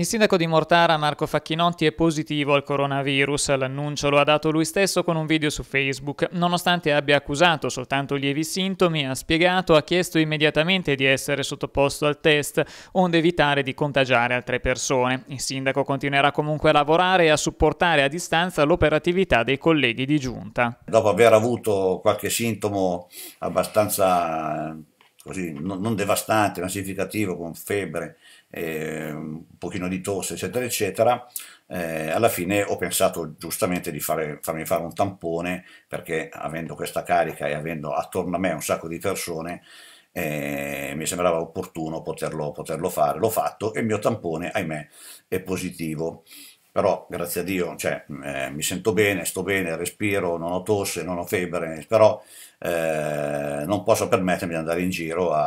Il sindaco di Mortara Marco Facchinotti è positivo al coronavirus, l'annuncio lo ha dato lui stesso con un video su Facebook. Nonostante abbia accusato soltanto lievi sintomi, ha spiegato, ha chiesto immediatamente di essere sottoposto al test, onde evitare di contagiare altre persone. Il sindaco continuerà comunque a lavorare e a supportare a distanza l'operatività dei colleghi di giunta. Dopo aver avuto qualche sintomo abbastanza così, non, non devastante, ma significativo, con febbre, eh, un pochino di tosse, eccetera, eccetera, eh, alla fine ho pensato giustamente di fare, farmi fare un tampone, perché avendo questa carica e avendo attorno a me un sacco di persone, eh, mi sembrava opportuno poterlo, poterlo fare, l'ho fatto e il mio tampone, ahimè, è positivo però grazie a Dio cioè, eh, mi sento bene, sto bene, respiro, non ho tosse, non ho febbre, però eh, non posso permettermi di andare in giro a,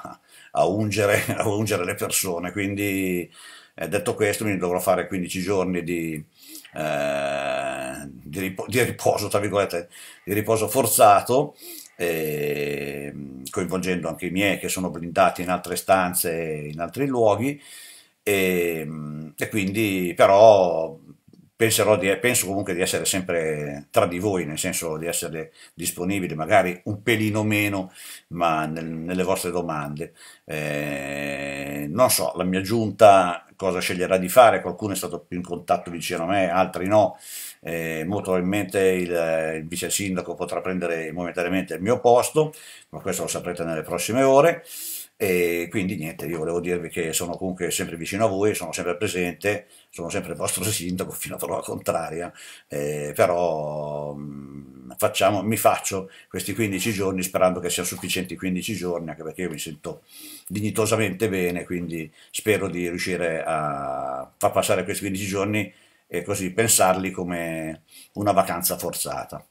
a, a, ungere, a ungere, le persone, quindi eh, detto questo mi dovrò fare 15 giorni di, eh, di, riposo, di riposo, tra virgolette, di riposo forzato, ehm, coinvolgendo anche i miei che sono blindati in altre stanze, in altri luoghi. E, ehm, e quindi però di, penso comunque di essere sempre tra di voi, nel senso di essere disponibile, magari un pelino meno, ma nel, nelle vostre domande. Eh, non so, la mia giunta cosa sceglierà di fare, qualcuno è stato più in contatto vicino a me, altri no, eh, molto probabilmente il, il, vice sindaco potrà prendere momentaneamente il mio posto, ma questo lo saprete nelle prossime ore. E quindi niente, io volevo dirvi che sono comunque sempre vicino a voi, sono sempre presente, sono sempre il vostro sindaco fino a prova contraria, eh, però mh, mm, facciamo, mi faccio questi 15 giorni sperando che siano sufficienti 15 giorni, anche perché io mi sento dignitosamente bene, quindi spero di riuscire a far passare questi 15 giorni e così pensarli come una vacanza forzata.